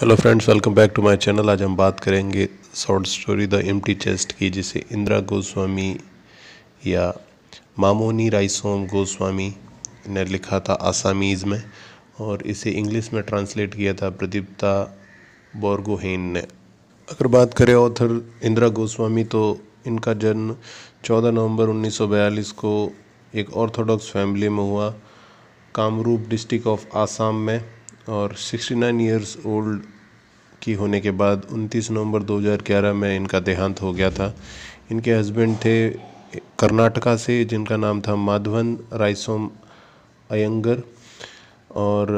hello friends welcome back to my channel आज हम बात करेंगे short story the empty chest की जिसे इंदिरा गोस्वामी या मामोनी राइसोम गोस्वामी ने लिखा था आसामीज़ में और इसे इंग्लिश में ट्रांसलेट किया था प्रदीप्ता बोरगोहेन ने अगर बात करें ऑथर इंदिरा गोस्वामी तो इनका जन्म 14 नवंबर 1942 को एक ऑर्थोडॉक्स फैमिली में हुआ कामरूप डिस्ट्रिक्ट ऑफ आसाम में और 69 इयर्स ओल्ड की होने के बाद 29 नवंबर 2011 में इनका देहांत हो गया था इनके हस्बैंड थे कर्नाटका से जिनका नाम था माधवन रायसोम अयंगर और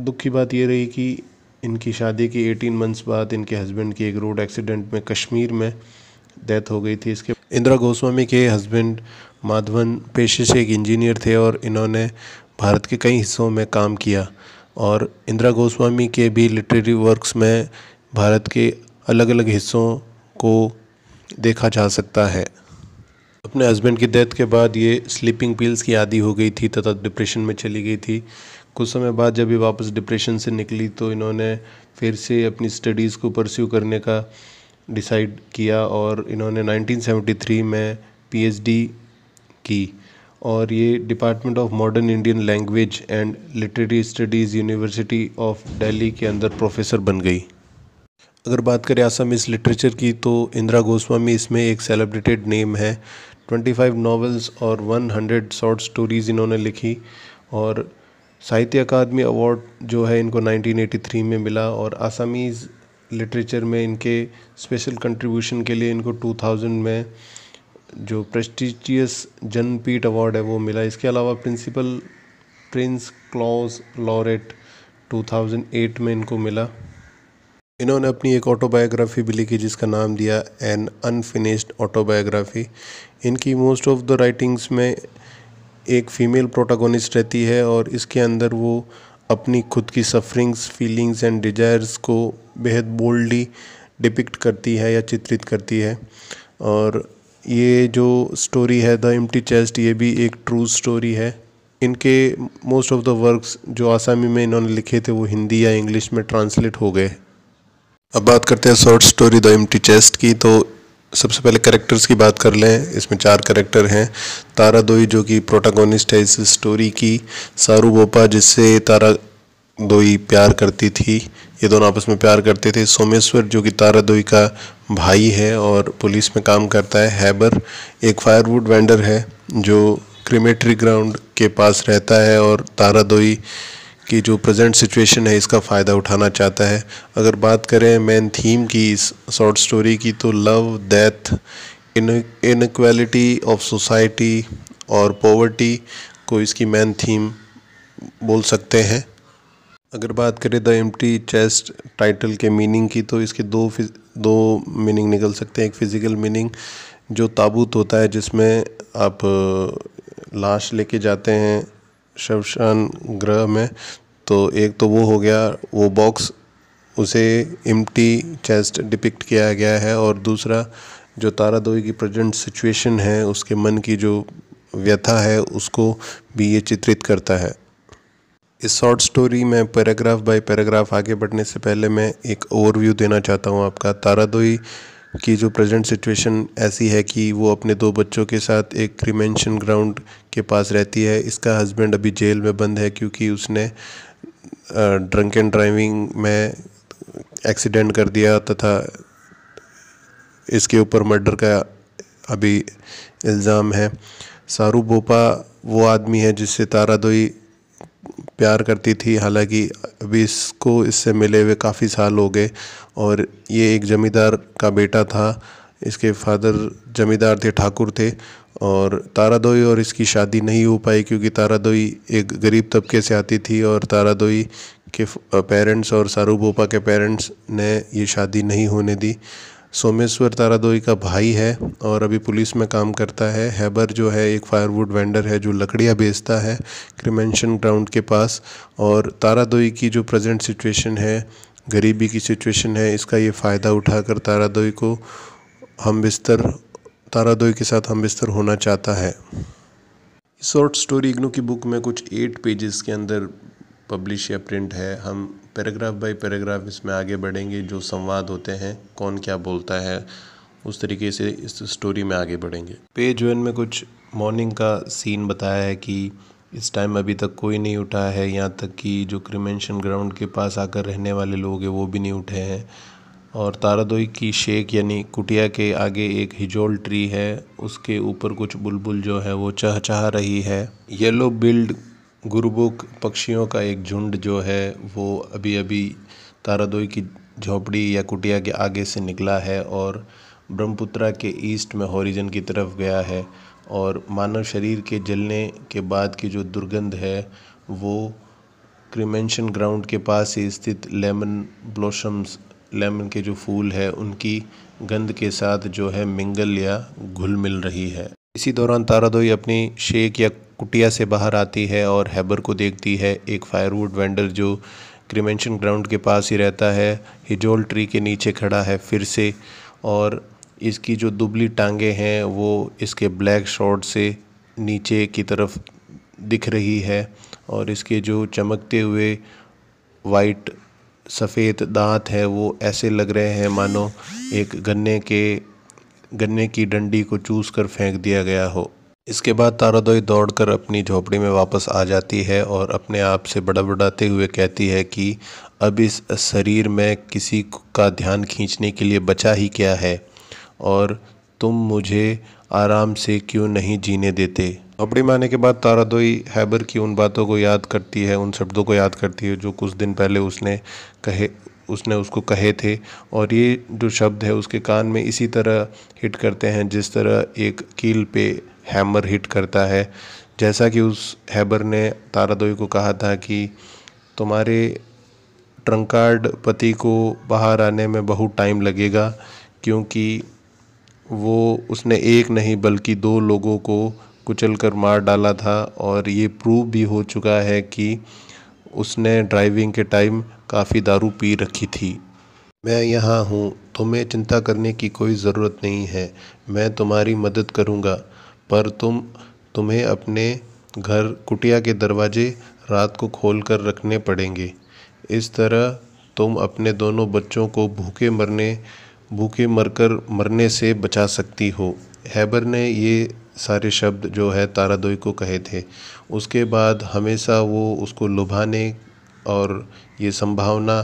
दुख की बात ये रही कि इनकी शादी के 18 मंथ्स बाद इनके हस्बैंड की एक रोड एक्सीडेंट में कश्मीर में डेथ हो गई थी इसके इंदिरा गोस्वामी के हस्बैंड माधवन पेशे से एक इंजीनियर थे और इन्होंने भारत के कई हिस्सों में काम किया और इंदिरा गोस्वामी के भी लिटरेरी वर्क्स में भारत के अलग अलग हिस्सों को देखा जा सकता है अपने हस्बैंड की डेथ के बाद ये स्लीपिंग पिल्स की आदि हो गई थी तथा डिप्रेशन में चली गई थी कुछ समय बाद जब ये वापस डिप्रेशन से निकली तो इन्होंने फिर से अपनी स्टडीज़ को परस्यू करने का डिसाइड किया और इन्होंने 1973 में पीएचडी की और ये department of modern Indian language and literary studies university of Delhi के अंदर प्रोफेसर बन गई अगर बात करें इस लिटरेचर की तो इंदिरा गोस्वामी इसमें एक सेलिब्रेटेड नेम है 25 नॉवेल्स और 100 शॉर्ट स्टोरीज़ इन्होंने लिखी और साहित्य अकादमी अवार्ड जो है इनको 1983 में मिला और आसामीज़ लिटरेचर में इनके स्पेशल कंट्रीब्यूशन के लिए इनको 2000 में जो प्रेस्टिजियस जनपीठ अवार्ड है वो मिला इसके अलावा प्रिंसिपल प्रिंस क्लॉज लॉरेट 2008 में इनको मिला इन्होंने अपनी एक ऑटोबायोग्राफी भी लिखी जिसका नाम दिया एन अनफिनिश्ड ऑटोबायोग्राफी इनकी मोस्ट ऑफ द राइटिंग्स में एक फीमेल प्रोटागोनिस्ट रहती है और इसके अंदर वो अपनी खुद की सफरिंग्स फीलिंग्स एंड डिजायर्स को बेहद बोल्डली डिपिक्ट करती है या चित्रित करती है और ये जो स्टोरी है द एम्प्टी चेस्ट ये भी एक ट्रू स्टोरी है इनके मोस्ट ऑफ द वर्क्स जो आसामी में इन्होंने लिखे थे वो हिंदी या इंग्लिश में ट्रांसलेट हो गए अब बात करते हैं short story the empty chest की तो सबसे पहले करेक्टर्स की बात कर लें इसमें चार करेक्टर हैं तारा दोई जो कि प्रोटागोनिस्ट है इस स्टोरी की सारू बोपा जिससे तारा दोई प्यार करती थी ये दोनों आपस में प्यार करते थे सोमेश्वर जो कि तारा दोई का भाई है और पुलिस में काम करता है हैबर एक फायरवुड वेंडर है जो क्रीमेटरी ग्राउंड के पास रहता है और तारादोई की जो प्रेजेंट सिचुएशन है इसका फ़ायदा उठाना चाहता है अगर बात करें मेन थीम की इस शॉर्ट स्टोरी की तो love death inequality of society और पॉवर्टी को इसकी मेन थीम बोल सकते हैं अगर बात करें द एम्प्टी चेस्ट टाइटल के मीनिंग की तो इसके दो दो मीनिंग निकल सकते हैं एक फ़िज़िकल मीनिंग जो ताबूत होता है जिसमें आप लाश लेके जाते हैं शवशान ग्रह में तो एक तो वो हो गया वो बॉक्स उसे इम्टी चेस्ट डिपिक्ट किया गया है और दूसरा जो दोई की प्रेजेंट सिचुएशन है उसके मन की जो व्यथा है उसको भी ये चित्रित करता है इस शॉर्ट स्टोरी में पैराग्राफ बाय पैराग्राफ आगे बढ़ने से पहले मैं एक ओवरव्यू देना चाहता हूँ आपका तारादोई की जो प्रेजेंट सिचुएशन ऐसी है कि वो अपने दो बच्चों के साथ एक क्रीमेंशन ग्राउंड के पास रहती है इसका हस्बैंड अभी जेल में बंद है क्योंकि उसने ड्रंक एंड ड्राइविंग में एक्सीडेंट कर दिया तथा इसके ऊपर मर्डर का अभी इल्ज़ाम है सारू बोपा वो आदमी है जिससे तारादोई प्यार करती थी हालांकि अभी इसको इससे मिले हुए काफ़ी साल हो गए और ये एक ज़मींदार का बेटा था इसके फादर ज़मींदार थे ठाकुर थे और तारादोई और इसकी शादी नहीं हो पाई क्योंकि तारादोई एक गरीब तबके से आती थी और तारादोई के पेरेंट्स और सारू बोपा के पेरेंट्स ने ये शादी नहीं होने दी सोमेश्वर तारादोई का भाई है और अभी पुलिस में काम करता है हैबर जो है एक फायरवुड वेंडर है जो लकड़ियाँ बेचता है क्रिमेंशन ग्राउंड के पास और तारादोई की जो प्रेजेंट सिचुएशन है गरीबी की सिचुएशन है इसका ये फ़ायदा उठाकर तारादोई को हम बिस्तर तारादोई के साथ हम बिस्तर होना चाहता है शॉर्ट स्टोरी इग्नू की बुक में कुछ एट पेजेस के अंदर पब्लिश या प्रिंट है हम पैराग्राफ बाय पैराग्राफ इसमें आगे बढ़ेंगे जो संवाद होते हैं कौन क्या बोलता है उस तरीके से इस स्टोरी में आगे बढ़ेंगे पेज वन में कुछ मॉर्निंग का सीन बताया है कि इस टाइम अभी तक कोई नहीं उठा है यहाँ तक कि जो क्रिमेंशन ग्राउंड के पास आकर रहने वाले लोग हैं वो भी नहीं उठे हैं और तारादोई की शेख यानी कुटिया के आगे एक हिजोल ट्री है उसके ऊपर कुछ बुलबुल जो है वो चहचहा रही है येलो बिल्ड गुरुबुक पक्षियों का एक झुंड जो है वो अभी अभी तारादोई की झोपड़ी या कुटिया के आगे से निकला है और ब्रह्मपुत्रा के ईस्ट में होरिजन की तरफ गया है और मानव शरीर के जलने के बाद की जो दुर्गंध है वो क्रिमेंशन ग्राउंड के पास ही स्थित लेमन ब्लॉसम्स लेमन के जो फूल है उनकी गंध के साथ जो है मिंगल या घुल मिल रही है इसी दौरान तारादोई अपनी शेक या कुटिया से बाहर आती है और हैबर को देखती है एक फायरवुड वेंडर जो क्रिमेंशन ग्राउंड के पास ही रहता है हिजोल ट्री के नीचे खड़ा है फिर से और इसकी जो दुबली टांगे हैं वो इसके ब्लैक शॉर्ट से नीचे की तरफ दिख रही है और इसके जो चमकते हुए वाइट सफ़ेद दांत हैं वो ऐसे लग रहे हैं मानो एक गन्ने के गन्ने की डंडी को चूस कर फेंक दिया गया हो इसके बाद तारादोई दौड़कर अपनी झोपड़ी में वापस आ जाती है और अपने आप से बड़बड़ाते हुए कहती है कि अब इस शरीर में किसी का ध्यान खींचने के लिए बचा ही क्या है और तुम मुझे आराम से क्यों नहीं जीने देते झोपड़ी में आने के बाद तारादोई हैबर की उन बातों को याद करती है उन शब्दों को याद करती है जो कुछ दिन पहले उसने कहे उसने उसको कहे थे और ये जो शब्द है उसके कान में इसी तरह हिट करते हैं जिस तरह एक कील पे हैमर हिट करता है जैसा कि उस हैबर ने तारादोई को कहा था कि तुम्हारे ट्रंकार्ड पति को बाहर आने में बहुत टाइम लगेगा क्योंकि वो उसने एक नहीं बल्कि दो लोगों को कुचल कर मार डाला था और ये प्रूव भी हो चुका है कि उसने ड्राइविंग के टाइम काफ़ी दारू पी रखी थी मैं यहाँ हूँ तुम्हें चिंता करने की कोई ज़रूरत नहीं है मैं तुम्हारी मदद करूँगा पर तुम तुम्हें अपने घर कुटिया के दरवाजे रात को खोल कर रखने पड़ेंगे इस तरह तुम अपने दोनों बच्चों को भूखे मरने भूखे मरकर मरने से बचा सकती हो हैबर ने ये सारे शब्द जो है तारादोई को कहे थे उसके बाद हमेशा वो उसको लुभाने और ये संभावना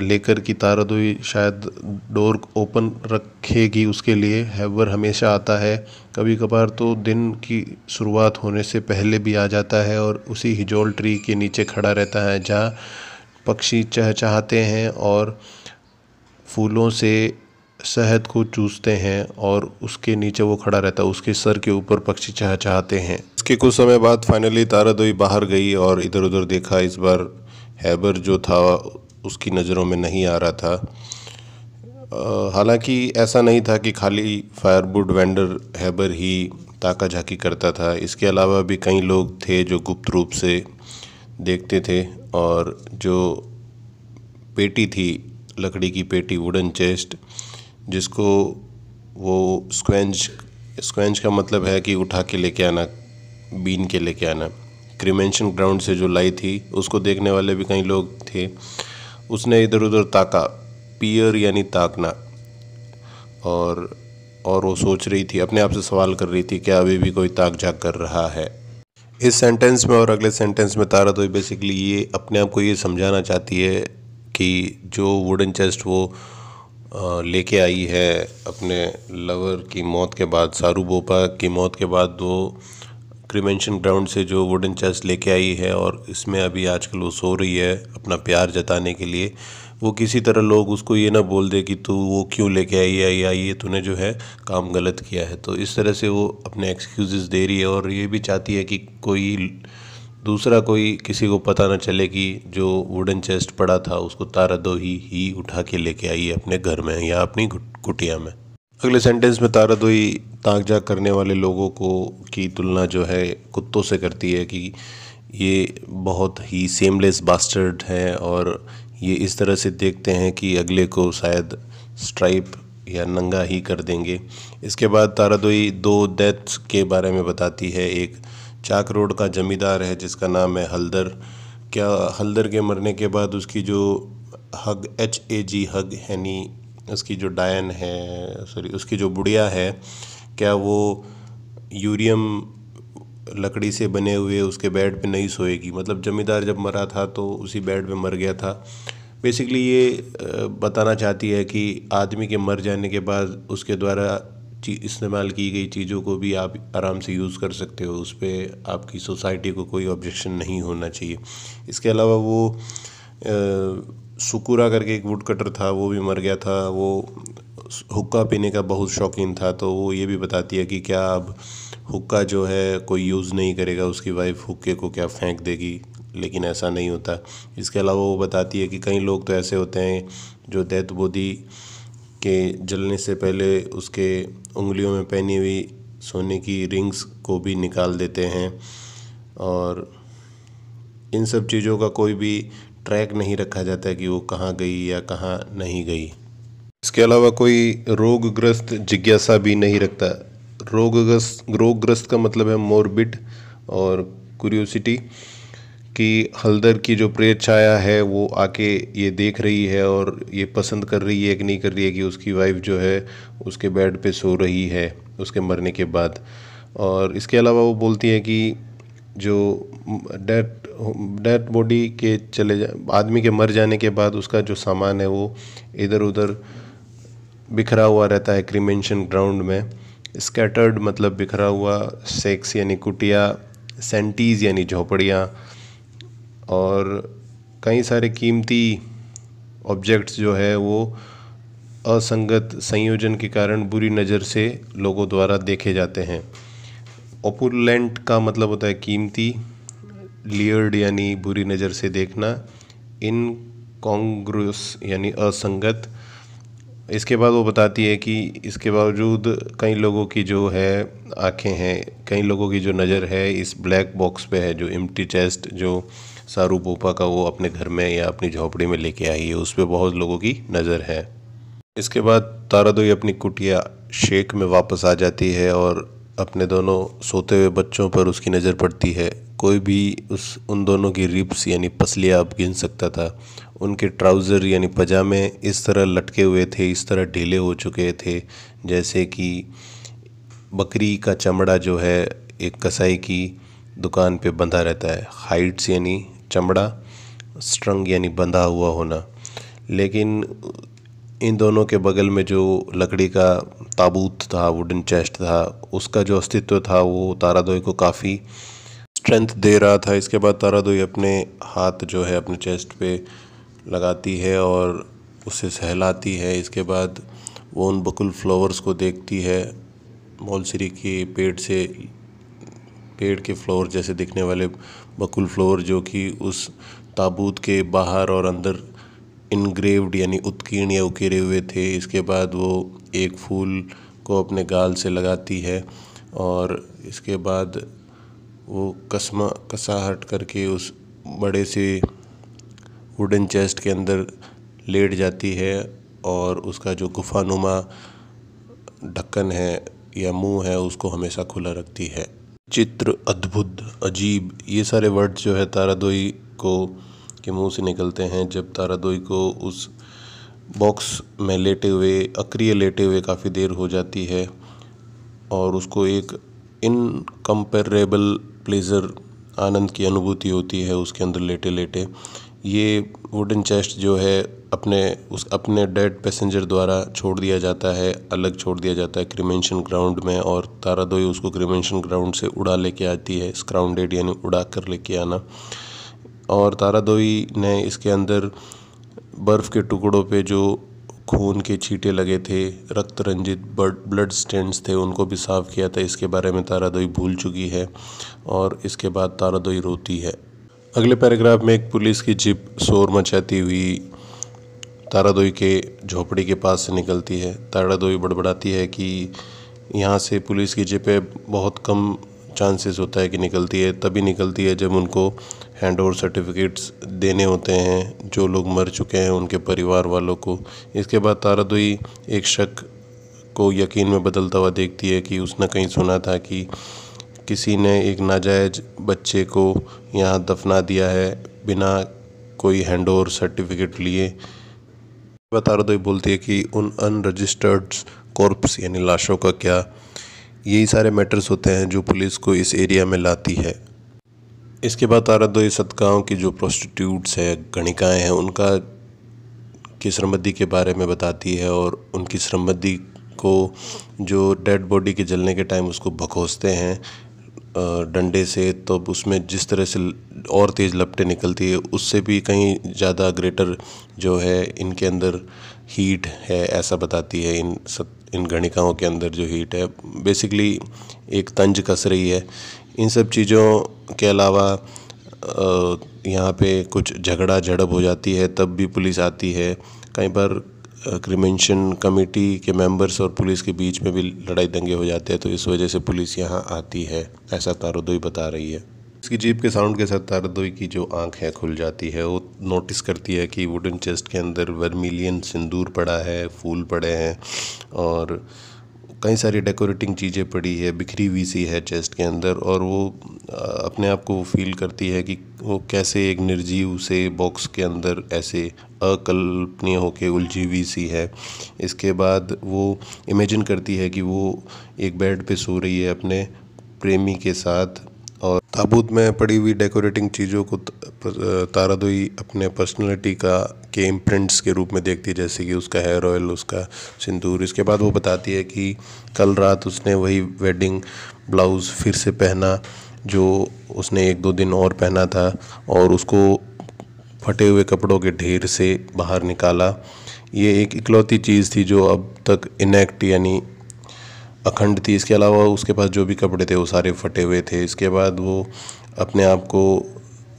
लेकर की तारादुई शायद डोर ओपन रखेगी उसके लिए हैवर हमेशा आता है कभी कभार तो दिन की शुरुआत होने से पहले भी आ जाता है और उसी हिजोल ट्री के नीचे खड़ा रहता है जहाँ पक्षी चहचहाते हैं और फूलों से शहद को चूसते हैं और उसके नीचे वो खड़ा रहता है उसके सर के ऊपर पक्षी चहचहाते हैं इसके कुछ समय बाद फाइनली तारादोई बाहर गई और इधर उधर देखा इस बार हैबर जो था उसकी नज़रों में नहीं आ रहा था हालांकि ऐसा नहीं था कि खाली फायरवुड वेंडर हैबर ही ताका झाकी करता था इसके अलावा भी कई लोग थे जो गुप्त रूप से देखते थे और जो पेटी थी लकड़ी की पेटी वुडन चेस्ट जिसको वो स्क्वेंज स्क्वेंज का मतलब है कि उठा के लेके आना बीन के लेके आना क्रिमेंशन ग्राउंड से जो लाई थी उसको देखने वाले भी कई लोग थे उसने इधर उधर ताका पियर यानी ताकना और और वो सोच रही थी अपने आप से सवाल कर रही थी क्या अभी भी कोई ताक झाक कर रहा है इस सेंटेंस में और अगले सेंटेंस में तारा तो बेसिकली ये अपने आप को ये समझाना चाहती है कि जो वुडन चेस्ट वो लेके आई है अपने लवर की मौत के बाद सारू बोपा की मौत के बाद वो प्रिवेंशन ग्राउंड से जो वुडन चेस्ट लेके आई है और इसमें अभी आजकल वो सो रही है अपना प्यार जताने के लिए वो किसी तरह लोग उसको ये ना बोल दे कि तू वो क्यों लेके आई है आई है तूने जो है काम गलत किया है तो इस तरह से वो अपने एक्सक्यूज़ दे रही है और ये भी चाहती है कि कोई दूसरा कोई किसी को पता ना चले कि जो वुडन चेस्ट पड़ा था उसको तारा दो ही ही उठा के लेके आई है अपने घर में या अपनी कुटिया में अगले सेंटेंस में तारा दोई जाक करने वाले लोगों को की तुलना जो है कुत्तों से करती है कि ये बहुत ही सेमलेस बास्टर्ड हैं और ये इस तरह से देखते हैं कि अगले को शायद स्ट्राइप या नंगा ही कर देंगे इसके बाद तारादोई दो डेथ्स के बारे में बताती है एक चाक रोड का जमींदार है जिसका नाम है हल्दर क्या हल्दर के मरने के बाद उसकी जो हग एच ए जी हग हैनी उसकी जो डायन है सॉरी उसकी जो बुढ़िया है क्या वो यूरियम लकड़ी से बने हुए उसके बेड पे नहीं सोएगी मतलब ज़मींदार जब मरा था तो उसी बेड पे मर गया था बेसिकली ये बताना चाहती है कि आदमी के मर जाने के बाद उसके द्वारा इस्तेमाल की गई चीज़ों को भी आप आराम से यूज़ कर सकते हो उस पर आपकी सोसाइटी को कोई ऑब्जेक्शन नहीं होना चाहिए इसके अलावा वो सुकुरा करके एक वुड कटर था वो भी मर गया था वो हुक्का पीने का बहुत शौकीन था तो वो ये भी बताती है कि क्या अब हुक्का जो है कोई यूज़ नहीं करेगा उसकी वाइफ हुक्के को क्या फेंक देगी लेकिन ऐसा नहीं होता इसके अलावा वो बताती है कि कई लोग तो ऐसे होते हैं जो दैत बोधी के जलने से पहले उसके उंगलियों में पहनी हुई सोने की रिंग्स को भी निकाल देते हैं और इन सब चीज़ों का कोई भी ट्रैक नहीं रखा जाता है कि वो कहाँ गई या कहाँ नहीं गई इसके अलावा कोई रोगग्रस्त जिज्ञासा भी नहीं रखता रोगग्रस्त रोगग्रस्त का मतलब है मोरबिट और क्यूरियोसिटी कि हल्दर की जो प्रेत छाया है वो आके ये देख रही है और ये पसंद कर रही है कि नहीं कर रही है कि उसकी वाइफ जो है उसके बेड पे सो रही है उसके मरने के बाद और इसके अलावा वो बोलती है कि जो डेड डेड बॉडी के चले जा आदमी के मर जाने के बाद उसका जो सामान है वो इधर उधर बिखरा हुआ रहता है क्रीमेंशन ग्राउंड में स्कैटर्ड मतलब बिखरा हुआ सेक्स यानी कुटिया सेंटीज यानी झोपड़ियाँ और कई सारे कीमती ऑब्जेक्ट्स जो है वो असंगत संयोजन के कारण बुरी नज़र से लोगों द्वारा देखे जाते हैं ओपुलेंट का मतलब होता है कीमती लियर्ड यानी बुरी नज़र से देखना इन कॉन्ग्रोस यानी असंगत इसके बाद वो बताती है कि इसके बावजूद कई लोगों की जो है आँखें हैं कई लोगों की जो नज़र है इस ब्लैक बॉक्स पे है जो इम्टी चेस्ट जो सारू पोपा का वो अपने घर में या अपनी झोपड़ी में लेके आई है उस पर बहुत लोगों की नज़र है इसके बाद तारादोई अपनी कुटिया शेक में वापस आ जाती है और अपने दोनों सोते हुए बच्चों पर उसकी नज़र पड़ती है कोई भी उस उन दोनों की रिप्स यानी पसलियाँ अब गिन सकता था उनके ट्राउज़र यानी पजामे इस तरह लटके हुए थे इस तरह ढीले हो चुके थे जैसे कि बकरी का चमड़ा जो है एक कसाई की दुकान पे बंधा रहता है हाइट्स यानी चमड़ा स्ट्रंग यानी बंधा हुआ होना लेकिन इन दोनों के बगल में जो लकड़ी का ताबूत था वुडन चेस्ट था उसका जो अस्तित्व था वो तारादोई को काफ़ी स्ट्रेंथ दे रहा था इसके बाद तारादोई अपने हाथ जो है अपने चेस्ट पे लगाती है और उसे सहलाती है इसके बाद वो उन बकुल फ्लावर्स को देखती है मौलसरी के पेड़ से पेड़ के फ्लावर जैसे दिखने वाले बकुल फ्लावर जो कि उस ताबूत के बाहर और अंदर इनग्रेव्ड यानी उत्कीर्ण या उकेरे हुए थे इसके बाद वो एक फूल को अपने गाल से लगाती है और इसके बाद वो कसमा कसाहट करके उस बड़े से वुडन चेस्ट के अंदर लेट जाती है और उसका जो गुफानुमा ढक्कन है या मुंह है उसको हमेशा खुला रखती है चित्र अद्भुत अजीब ये सारे वर्ड्स जो है तारादोई को के मुंह से निकलते हैं जब तारादोई को उस बॉक्स में लेटे हुए अक्रिय लेटे हुए काफ़ी देर हो जाती है और उसको एक इनकम्पेरेबल प्लेजर आनंद की अनुभूति होती है उसके अंदर लेटे लेटे ये वुडन चेस्ट जो है अपने उस अपने डेड पैसेंजर द्वारा छोड़ दिया जाता है अलग छोड़ दिया जाता है क्रिमेंशन ग्राउंड में और तारादोई उसको क्रिमेंशन ग्राउंड से उड़ा लेके आती है स्क्राउंडेड यानी उड़ा कर लेके आना और तारादोई ने इसके अंदर बर्फ़ के टुकड़ों पे जो खून के छींटे लगे थे रक्त रंजित ब्लड स्टेंट्स थे उनको भी साफ़ किया था इसके बारे में तारादोई भूल चुकी है और इसके बाद तारादोई रोती है अगले पैराग्राफ में एक पुलिस की जिप शोर मचाती हुई तारादोई के झोपड़ी के पास से निकलती है तारादोई बड़बड़ाती है कि यहाँ से पुलिस की जिपें बहुत कम चांसेस होता है कि निकलती है तभी निकलती है जब उनको हैंड ओवर सर्टिफिकेट्स देने होते हैं जो लोग मर चुके हैं उनके परिवार वालों को इसके बाद तारादोई एक शक को यकीन में बदलता हुआ देखती है कि उसने कहीं सुना था कि किसी ने एक नाजायज़ बच्चे को यहाँ दफ़ना दिया है बिना कोई हैंड ओवर सर्टिफिकेट लिए बतारदोई बोलती है कि उन अनरजिस्टर्ड कॉर्प्स यानी लाशों का क्या यही सारे मैटर्स होते हैं जो पुलिस को इस एरिया में लाती है इसके बाद तारादोई सदकाओं की जो प्रोस्टिट्यूट्स है गणिकाएँ हैं उनका की श्रमबद्धि के बारे में बताती है और उनकी श्रमबद्धि को जो डेड बॉडी के जलने के टाइम उसको भकोसते हैं डंडे से तब उसमें जिस तरह से और तेज़ लपटें निकलती है उससे भी कहीं ज़्यादा ग्रेटर जो है इनके अंदर हीट है ऐसा बताती है इन सब इन गणिकाओं के अंदर जो हीट है बेसिकली एक तंज कस रही है इन सब चीज़ों के अलावा यहाँ पे कुछ झगड़ा झड़प हो जाती है तब भी पुलिस आती है कई बार क्रिमेंशन कमेटी के मेंबर्स और पुलिस के बीच में भी लड़ाई दंगे हो जाते हैं तो इस वजह से पुलिस यहाँ आती है ऐसा तारोदोई बता रही है इसकी जीप के साउंड के साथ तारदोई की जो आंख है खुल जाती है वो नोटिस करती है कि वुडन चेस्ट के अंदर वर्मिलियन सिंदूर पड़ा है फूल पड़े हैं और कई सारी डेकोरेटिंग चीज़ें पड़ी है बिखरी हुई सी है चेस्ट के अंदर और वो अपने आप को फील करती है कि वो कैसे एक निर्जीव से बॉक्स के अंदर ऐसे अकल्पनीय होकर उलझी हुई सी है इसके बाद वो इमेजिन करती है कि वो एक बेड पे सो रही है अपने प्रेमी के साथ और ताबूत में पड़ी हुई डेकोरेटिंग चीज़ों को तारादोई अपने पर्सनैलिटी का के इम्प्रिंट्स के रूप में देखती है जैसे कि उसका हेयर ऑयल उसका सिंदूर इसके बाद वो बताती है कि कल रात उसने वही वेडिंग ब्लाउज़ फिर से पहना जो उसने एक दो दिन और पहना था और उसको फटे हुए कपड़ों के ढेर से बाहर निकाला ये एक इकलौती चीज़ थी जो अब तक इनैक्ट यानी अखंड थी इसके अलावा उसके पास जो भी कपड़े थे वो सारे फटे हुए थे इसके बाद वो अपने आप को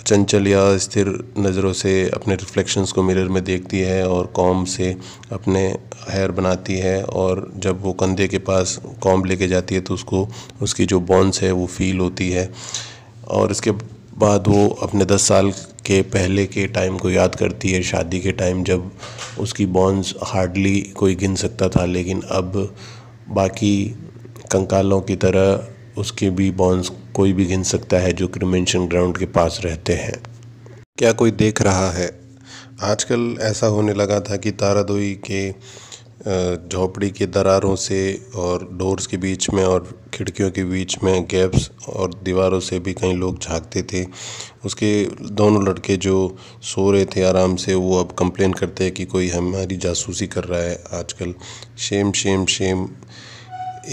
चंचल या स्थिर नज़रों से अपने रिफ्लेक्शंस को मिरर में देखती है और कॉम से अपने हेयर बनाती है और जब वो कंधे के पास कॉम लेके जाती है तो उसको उसकी जो बॉन्स है वो फील होती है और इसके बाद वो अपने दस साल के पहले के टाइम को याद करती है शादी के टाइम जब उसकी बॉन्स हार्डली कोई गिन सकता था लेकिन अब बाकी कंकालों की तरह उसके भी बॉन्स कोई भी गिन सकता है जो क्रिमेंशन ग्राउंड के पास रहते हैं क्या कोई देख रहा है आजकल ऐसा होने लगा था कि तारादोई के झोपड़ी के दरारों से और डोर्स के बीच में और खिड़कियों के बीच में गैप्स और दीवारों से भी कई लोग झांकते थे उसके दोनों लड़के जो सो रहे थे आराम से वो अब कंप्लेन करते हैं कि कोई हमारी जासूसी कर रहा है आजकल शेम शेम शेम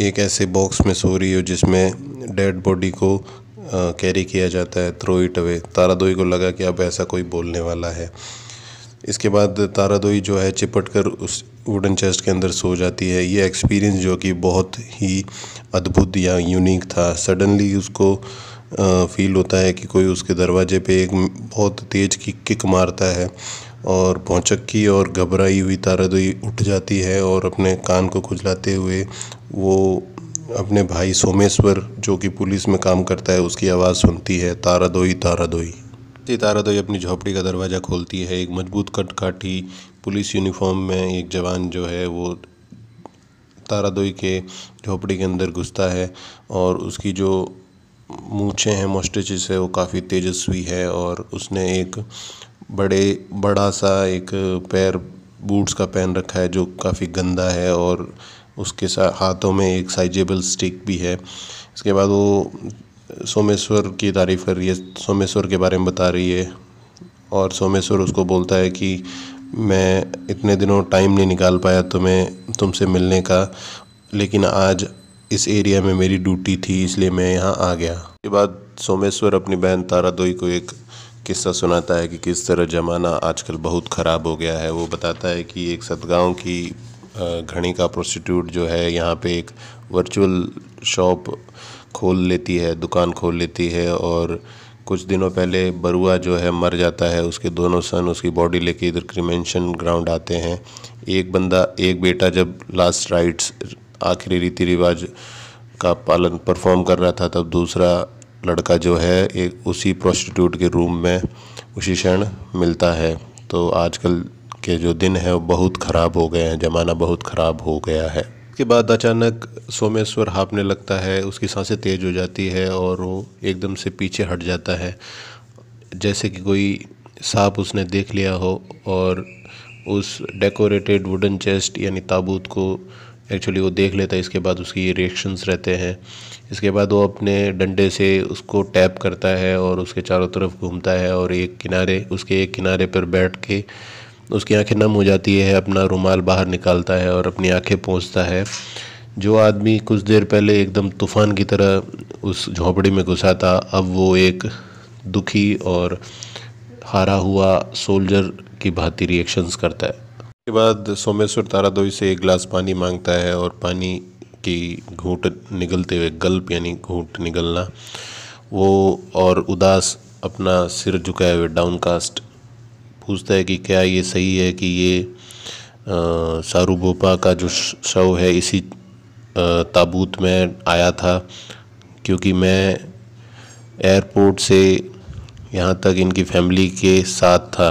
एक ऐसे बॉक्स में सो रही हो जिसमें डेड बॉडी को कैरी किया जाता है थ्रो इट अवे तारादोई को लगा कि अब ऐसा कोई बोलने वाला है इसके बाद तारादोई जो है चिपट कर उस वुडन चेस्ट के अंदर सो जाती है ये एक्सपीरियंस जो कि बहुत ही अद्भुत या यूनिक था सडनली उसको फील होता है कि कोई उसके दरवाजे पे एक बहुत तेज़ की किक मारता है और भौचक्की और घबराई हुई तारादोई उठ जाती है और अपने कान को खुजलाते हुए वो अपने भाई सोमेश्वर जो कि पुलिस में काम करता है उसकी आवाज़ सुनती है तारादोई दोई तारा तारादोई अपनी झोपड़ी का दरवाज़ा खोलती है एक मजबूत कटकाठी पुलिस यूनिफॉर्म में एक जवान जो है वो तारादोई के झोपड़ी के अंदर घुसता है और उसकी जो मूछें हैं मोस्टिचिस है वो काफ़ी तेजस्वी है और उसने एक बड़े बड़ा सा एक पैर बूट्स का पहन रखा है जो काफ़ी गंदा है और उसके साथ हाथों में एक साइजेबल स्टिक भी है इसके बाद वो सोमेश्वर की तारीफ़ कर रही है सोमेश्वर के बारे में बता रही है और सोमेश्वर उसको बोलता है कि मैं इतने दिनों टाइम नहीं निकाल पाया तुम्हें तुमसे मिलने का लेकिन आज इस एरिया में मेरी ड्यूटी थी इसलिए मैं यहाँ आ गया उसके बाद सोमेश्वर अपनी बहन तारा दोई को एक किस्सा सुनाता है कि किस तरह ज़माना आजकल बहुत ख़राब हो गया है वो बताता है कि एक सदगाँव की का प्रोस्टिट्यूट जो है यहाँ पे एक वर्चुअल शॉप खोल लेती है दुकान खोल लेती है और कुछ दिनों पहले बरुआ जो है मर जाता है उसके दोनों सन उसकी बॉडी लेके इधर क्रिमेंशन ग्राउंड आते हैं एक बंदा एक बेटा जब लास्ट राइट्स आखिरी रीति रिवाज का पालन परफॉर्म कर रहा था तब दूसरा लड़का जो है एक उसी प्रोस्टिट्यूट के रूम में उसी क्षण मिलता है तो आजकल के जो दिन है वो बहुत ख़राब हो गए हैं ज़माना बहुत ख़राब हो गया है उसके बाद अचानक सोमेश्वर हाँपने लगता है उसकी सांसें तेज़ हो जाती है और वो एकदम से पीछे हट जाता है जैसे कि कोई सांप उसने देख लिया हो और उस डेकोरेटेड वुडन चेस्ट यानी ताबूत को एक्चुअली वो देख लेता है इसके बाद उसकी रिएक्शंस रहते हैं इसके बाद वो अपने डंडे से उसको टैप करता है और उसके चारों तरफ घूमता है और एक किनारे उसके एक किनारे पर बैठ के उसकी आंखें नम हो जाती है अपना रुमाल बाहर निकालता है और अपनी आंखें पहुँचता है जो आदमी कुछ देर पहले एकदम तूफ़ान की तरह उस झोंपड़ी में घुसा था अब वो एक दुखी और हारा हुआ सोल्जर की भांति रिएक्शंस करता है उसके बाद सोमेश्वर तारादोई से एक गिलास पानी मांगता है और पानी की घूट निगलते हुए गल्प यानी घूट निगलना वो और उदास अपना सिर झुकाए हुए डाउनकास्ट पूछता है कि क्या ये सही है कि ये सारूबोपा का जो शव है इसी ताबूत में आया था क्योंकि मैं एयरपोर्ट से यहाँ तक इनकी फैमिली के साथ था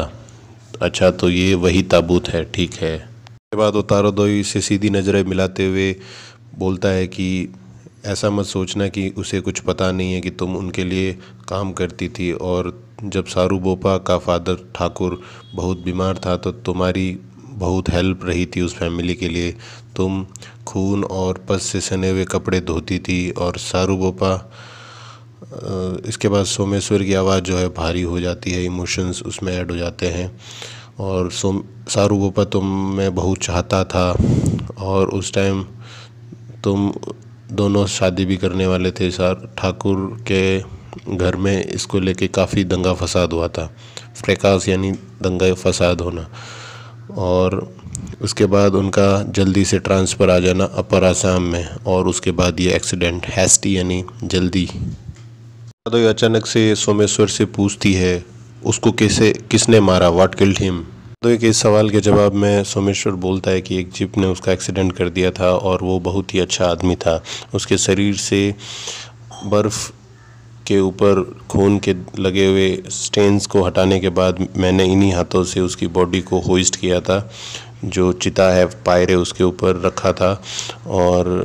अच्छा तो ये वही ताबूत है ठीक है उसके बाद उतारो दोई से सीधी नज़रें मिलाते हुए बोलता है कि ऐसा मत सोचना कि उसे कुछ पता नहीं है कि तुम उनके लिए काम करती थी और जब सारू बोपा का फादर ठाकुर बहुत बीमार था तो तुम्हारी बहुत हेल्प रही थी उस फैमिली के लिए तुम खून और पस से सने हुए कपड़े धोती थी और सारू बोपा इसके बाद सोमेश्वर की आवाज़ जो है भारी हो जाती है इमोशंस उसमें ऐड हो जाते हैं और सोम बोपा तुम मैं बहुत चाहता था और उस टाइम तुम दोनों शादी भी करने वाले थे सार ठाकुर के घर में इसको लेके काफ़ी दंगा फसाद हुआ था फ्रेकास यानी दंगा फसाद होना और उसके बाद उनका जल्दी से ट्रांसफ़र आ जाना अपर आसाम में और उसके बाद ये एक्सीडेंट हैस्टी यानी जल्दी तो अचानक से सोमेश्वर से पूछती है उसको कैसे किसने मारा वाट किल्ड हिम तो एक इस सवाल के जवाब में सोमेश्वर बोलता है कि एक जिप ने उसका एक्सीडेंट कर दिया था और वो बहुत ही अच्छा आदमी था उसके शरीर से बर्फ़ के ऊपर खून के लगे हुए स्टेन्स को हटाने के बाद मैंने इन्हीं हाथों से उसकी बॉडी को होइस्ट किया था जो चिता है पायरे उसके ऊपर रखा था और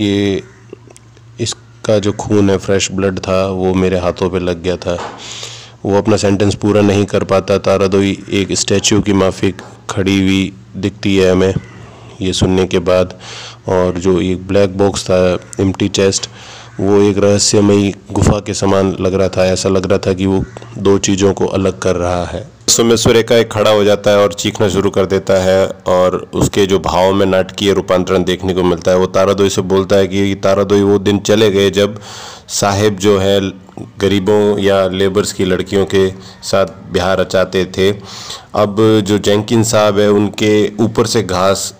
ये इसका जो खून है फ्रेश ब्लड था वो मेरे हाथों पे लग गया था वो अपना सेंटेंस पूरा नहीं कर पाता तारादोई एक स्टैचू की माफिक खड़ी हुई दिखती है हमें ये सुनने के बाद और जो एक ब्लैक बॉक्स था इम्टी चेस्ट वो एक रहस्यमयी गुफा के समान लग रहा था ऐसा लग रहा था कि वो दो चीज़ों को अलग कर रहा है समय सुरेखा एक खड़ा हो जाता है और चीखना शुरू कर देता है और उसके जो भाव में नाटकीय रूपांतरण देखने को मिलता है वो तारादोई से बोलता है कि तारादोई वो दिन चले गए जब साहेब जो है गरीबों या लेबर्स की लड़कियों के साथ बिहार रचाते थे अब जो जैंकिन साहब है उनके ऊपर से घास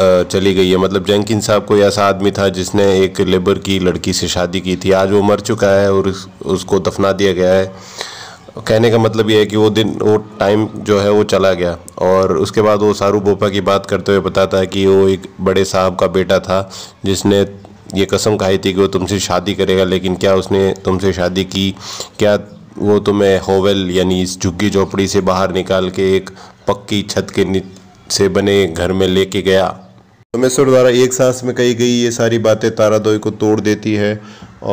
चली गई है मतलब जैंकिन साहब कोई ऐसा आदमी था जिसने एक लेबर की लड़की से शादी की थी आज वो मर चुका है और उसको दफना दिया गया है कहने का मतलब ये है कि वो दिन वो टाइम जो है वो चला गया और उसके बाद वो सारू बोपा की बात करते हुए बताता है कि वो एक बड़े साहब का बेटा था जिसने ये कसम खाई थी कि वो तुमसे शादी करेगा लेकिन क्या उसने तुमसे शादी की क्या वो तुम्हें होवेल यानी इस झुग्गी झोपड़ी से बाहर निकाल के एक पक्की छत के से बने घर में लेके गया तो सोमेश्वर द्वारा एक सांस में कही गई ये सारी बातें तारादोई को तोड़ देती है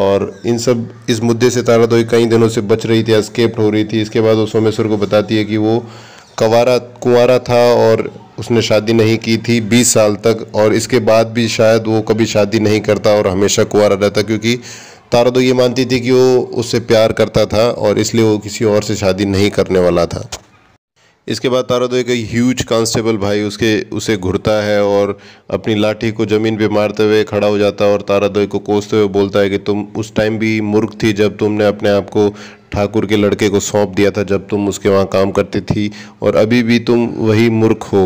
और इन सब इस मुद्दे से तारादोई कई दिनों से बच रही थी एस्केप्ड हो रही थी इसके बाद वो सोमेश्वर को बताती है कि वो कवारा कुंवारा था और उसने शादी नहीं की थी 20 साल तक और इसके बाद भी शायद वो कभी शादी नहीं करता और हमेशा कुंवारा रहता क्योंकि तारा दो ये मानती थी कि वो उससे प्यार करता था और इसलिए वो किसी और से शादी नहीं करने वाला था इसके बाद तारादो एक ह्यूज कांस्टेबल भाई उसके उसे घुरता है और अपनी लाठी को ज़मीन पे मारते हुए खड़ा हो जाता है और तारादोई को कोसते हुए बोलता है कि तुम उस टाइम भी मूर्ख थी जब तुमने अपने आप को ठाकुर के लड़के को सौंप दिया था जब तुम उसके वहाँ काम करती थी और अभी भी तुम वही मूर्ख हो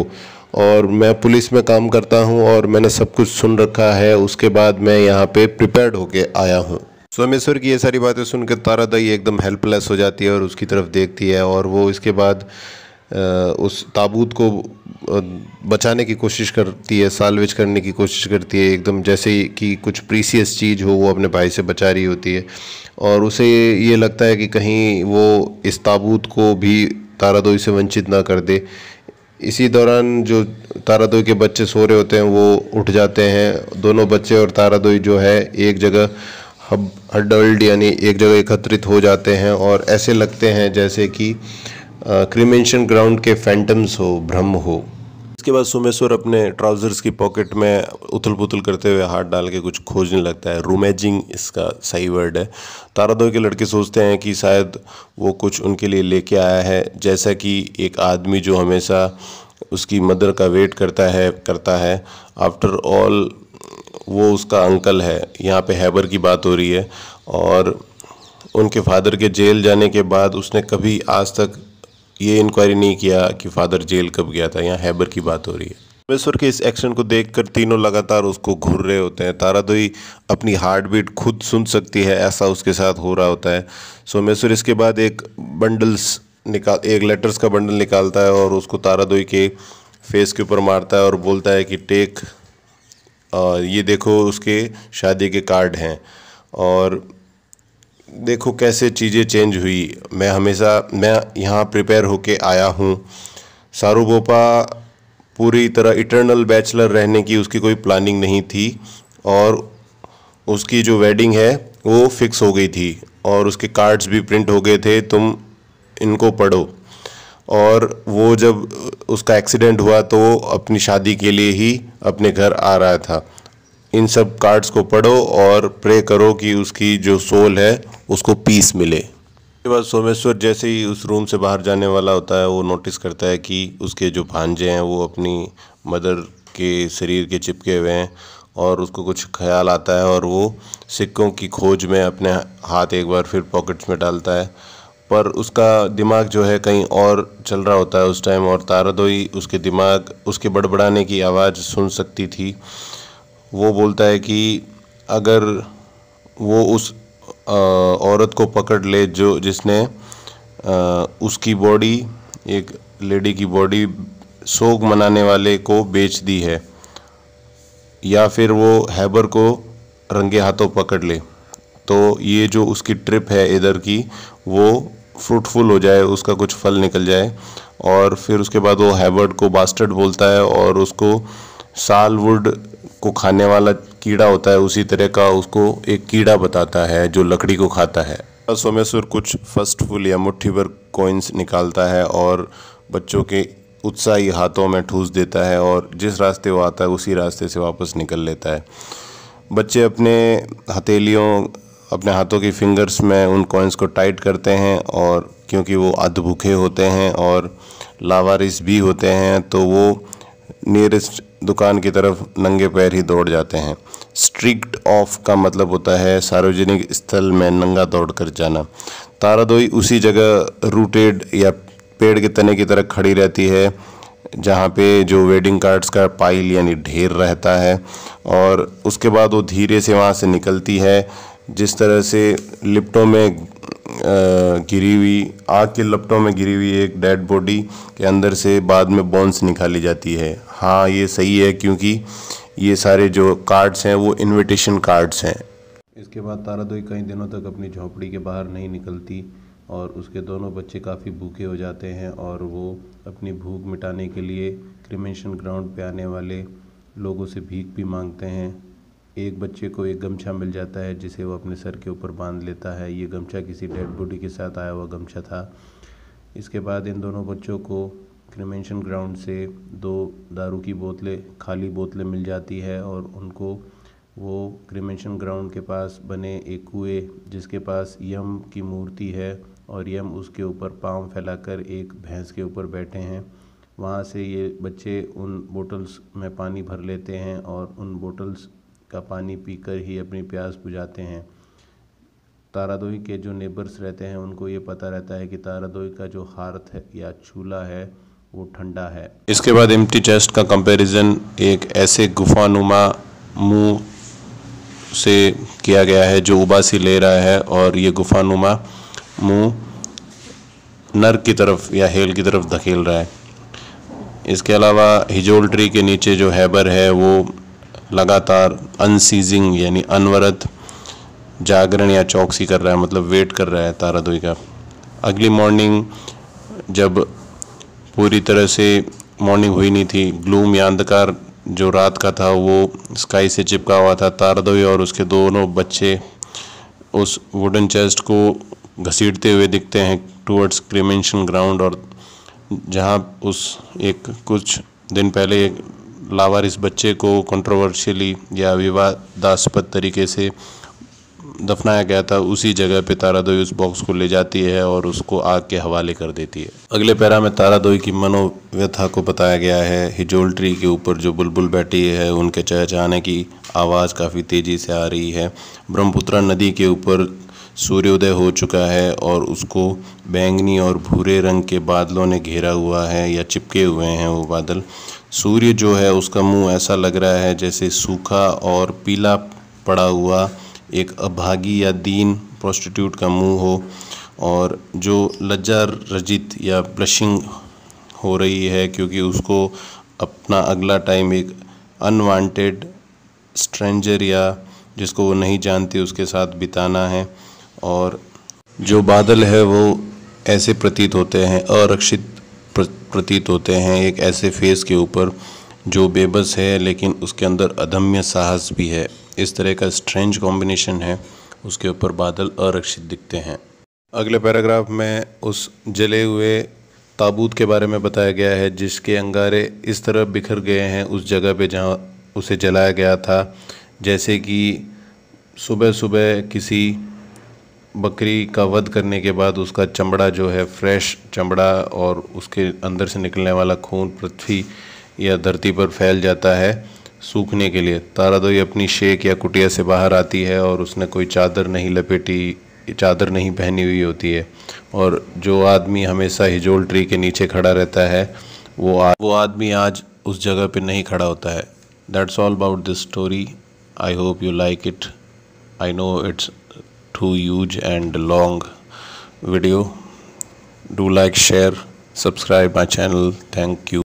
और मैं पुलिस में काम करता हूँ और मैंने सब कुछ सुन रखा है उसके बाद मैं यहाँ पर प्रिपेयर होके आया हूँ सोमेश्वर की ये सारी बातें सुनकर तारादई एकदम हेल्पलेस हो जाती है और उसकी तरफ देखती है और वो इसके बाद उस ताबूत को बचाने की कोशिश करती है सालवेज करने की कोशिश करती है एकदम जैसे कि कुछ प्रीसियस चीज़ हो वो अपने भाई से बचा रही होती है और उसे ये लगता है कि कहीं वो इस ताबूत को भी तारादोई से वंचित ना कर दे इसी दौरान जो तारादोई के बच्चे सो रहे होते हैं वो उठ जाते हैं दोनों बच्चे और तारादोई जो है एक जगह हब हडल्ड यानी एक जगह एकत्रित हो जाते हैं और ऐसे लगते हैं जैसे कि क्रीमेंशन ग्राउंड के फैंटम्स हो भ्रम हो इसके बाद सोमेश्वर अपने ट्राउज़र्स की पॉकेट में उथल पुथल करते हुए हाथ डाल के कुछ खोजने लगता है रूमेजिंग इसका सही वर्ड है तारादो के लड़के सोचते हैं कि शायद वो कुछ उनके लिए लेके आया है जैसा कि एक आदमी जो हमेशा उसकी मदर का वेट करता है करता है आफ्टर ऑल वो उसका अंकल है यहाँ पे हैबर की बात हो रही है और उनके फादर के जेल जाने के बाद उसने कभी आज तक ये इंक्वायरी नहीं किया कि फादर जेल कब गया था यहाँ हैबर की बात हो रही है परमेश्वर के इस एक्शन को देखकर तीनों लगातार उसको घूर रहे होते हैं तारादोई अपनी हार्ट बीट खुद सुन सकती है ऐसा उसके साथ हो रहा होता है सोमेश्वर इसके बाद एक बंडल्स निकाल एक लेटर्स का बंडल निकालता है और उसको तारादोई के फेस के ऊपर मारता है और बोलता है कि टेक ये देखो उसके शादी के कार्ड हैं और देखो कैसे चीज़ें चेंज हुई मैं हमेशा मैं यहाँ प्रिपेयर होके आया हूँ सारूबोपा पूरी तरह इटर्नल बैचलर रहने की उसकी कोई प्लानिंग नहीं थी और उसकी जो वेडिंग है वो फिक्स हो गई थी और उसके कार्ड्स भी प्रिंट हो गए थे तुम इनको पढ़ो और वो जब उसका एक्सीडेंट हुआ तो अपनी शादी के लिए ही अपने घर आ रहा था इन सब कार्ड्स को पढ़ो और प्रे करो कि उसकी जो सोल है उसको पीस मिले उसके बाद सोमेश्वर जैसे ही उस रूम से बाहर जाने वाला होता है वो नोटिस करता है कि उसके जो भांजे हैं वो अपनी मदर के शरीर के चिपके हुए हैं और उसको कुछ ख्याल आता है और वो सिक्कों की खोज में अपने हाथ एक बार फिर पॉकेट्स में डालता है पर उसका दिमाग जो है कहीं और चल रहा होता है उस टाइम और तारादोई उसके दिमाग उसके बड़बड़ाने की आवाज़ सुन सकती थी वो बोलता है कि अगर वो उस औरत को पकड़ ले जो जिसने उसकी बॉडी एक लेडी की बॉडी शोक मनाने वाले को बेच दी है या फिर वो हैबर को रंगे हाथों पकड़ ले तो ये जो उसकी ट्रिप है इधर की वो फ्रूटफुल हो जाए उसका कुछ फल निकल जाए और फिर उसके बाद वो हैबर्ड को बास्टर्ड बोलता है और उसको सालवुड को खाने वाला कीड़ा होता है उसी तरह का उसको एक कीड़ा बताता है जो लकड़ी को खाता है सोमेश्वर कुछ फर्स्ट फुल या मुट्ठी भर कोइंस निकालता है और बच्चों के उत्साही हाथों में ठूस देता है और जिस रास्ते वो आता है उसी रास्ते से वापस निकल लेता है बच्चे अपने हथेलियों अपने हाथों की फिंगर्स में उन कॉइन्स को टाइट करते हैं और क्योंकि वो अध भूखे होते हैं और लावारिस भी होते हैं तो वो नियरेस्ट दुकान की तरफ नंगे पैर ही दौड़ जाते हैं स्ट्रिक्ट ऑफ का मतलब होता है सार्वजनिक स्थल में नंगा दौड़ कर जाना तारादोई उसी जगह रूटेड या पेड़ के तने की तरह खड़ी रहती है जहाँ पे जो वेडिंग कार्ड्स का पाइल यानी ढेर रहता है और उसके बाद वो धीरे से वहाँ से निकलती है जिस तरह से लिपटों में गिरी हुई आग के लपटों में गिरी हुई एक डेड बॉडी के अंदर से बाद में बोन्स निकाली जाती है हाँ ये सही है क्योंकि ये सारे जो कार्ड्स हैं वो इनविटेशन कार्ड्स हैं इसके बाद तारा दोई तो कई दिनों तक अपनी झोपड़ी के बाहर नहीं निकलती और उसके दोनों बच्चे काफ़ी भूखे हो जाते हैं और वो अपनी भूख मिटाने के लिए क्रिमेशन ग्राउंड पे आने वाले लोगों से भीख भी मांगते हैं एक बच्चे को एक गमछा मिल जाता है जिसे वो अपने सर के ऊपर बांध लेता है ये गमछा किसी डेड बॉडी के साथ आया हुआ गमछा था इसके बाद इन दोनों बच्चों को क्रिमेंशन ग्राउंड से दो दारू की बोतलें खाली बोतलें मिल जाती है और उनको वो क्रिमेंशन ग्राउंड के पास बने एक कुएँ जिसके पास यम की मूर्ति है और यम उसके ऊपर पाँव फैलाकर एक भैंस के ऊपर बैठे हैं वहाँ से ये बच्चे उन बोटल्स में पानी भर लेते हैं और उन बोटल्स का पानी पीकर ही अपनी प्यास बुझाते हैं तारादोई के जो नेबर्स रहते हैं उनको ये पता रहता है कि तारादोई का जो हार्थ है या चूल्हा है वो ठंडा है इसके बाद एम्प्टी चेस्ट का कंपैरिजन एक ऐसे गुफानुमा मुंह से किया गया है जो उबासी ले रहा है और ये गुफानुमा मुंह नर की तरफ या हेल की तरफ धकेल रहा है इसके अलावा हिजोल ट्री के नीचे जो हैबर है वो लगातार अनसीजिंग यानी अनवरत जागरण या चौकसी कर रहा है मतलब वेट कर रहा है तारा दुई का अगली मॉर्निंग जब पूरी तरह से मॉर्निंग हुई नहीं थी ग्लूम या अंधकार जो रात का था वो स्काई से चिपका हुआ था तारादोई और उसके दोनों बच्चे उस वुडन चेस्ट को घसीटते हुए दिखते हैं टूवर्ड्स क्रिमेंशन ग्राउंड और जहाँ उस एक कुछ दिन पहले एक लावारिस बच्चे को कंट्रोवर्शियली या विवादास्पद तरीके से दफनाया गया था उसी जगह पे दोई उस बॉक्स को ले जाती है और उसको आग के हवाले कर देती है अगले पैरा में तारा दोई की मनोव्यथा को बताया गया है हिजोल ट्री के ऊपर जो बुलबुल बैठी है उनके चहचहाने की आवाज़ काफ़ी तेज़ी से आ रही है ब्रह्मपुत्रा नदी के ऊपर सूर्योदय हो चुका है और उसको बैंगनी और भूरे रंग के बादलों ने घेरा हुआ है या चिपके हुए हैं वो बादल सूर्य जो है उसका मुंह ऐसा लग रहा है जैसे सूखा और पीला पड़ा हुआ एक अभागी या दीन प्रोस्टिट्यूट का मुंह हो और जो लज्जा रजित या ब्लशिंग हो रही है क्योंकि उसको अपना अगला टाइम एक अनवांटेड स्ट्रेंजर या जिसको वो नहीं जानती उसके साथ बिताना है और जो बादल है वो ऐसे प्रतीत होते हैं अरक्षित प्रतीत होते हैं एक ऐसे फेस के ऊपर जो बेबस है लेकिन उसके अंदर अदम्य साहस भी है इस तरह का स्ट्रेंज कॉम्बिनेशन है उसके ऊपर बादल अरक्षित दिखते हैं अगले पैराग्राफ में उस जले हुए ताबूत के बारे में बताया गया है जिसके अंगारे इस तरह बिखर गए हैं उस जगह पे जहाँ उसे जलाया गया था जैसे कि सुबह सुबह किसी बकरी का वध करने के बाद उसका चमड़ा जो है फ्रेश चमड़ा और उसके अंदर से निकलने वाला खून पृथ्वी या धरती पर फैल जाता है सूखने के लिए तारादोई तो अपनी शेक या कुटिया से बाहर आती है और उसने कोई चादर नहीं लपेटी चादर नहीं पहनी हुई होती है और जो आदमी हमेशा हिजोल ट्री के नीचे खड़ा रहता है वो आ, वो आदमी आज उस जगह पे नहीं खड़ा होता है that's all about this story I hope you like it I know it's too huge and long video do like share subscribe my channel thank you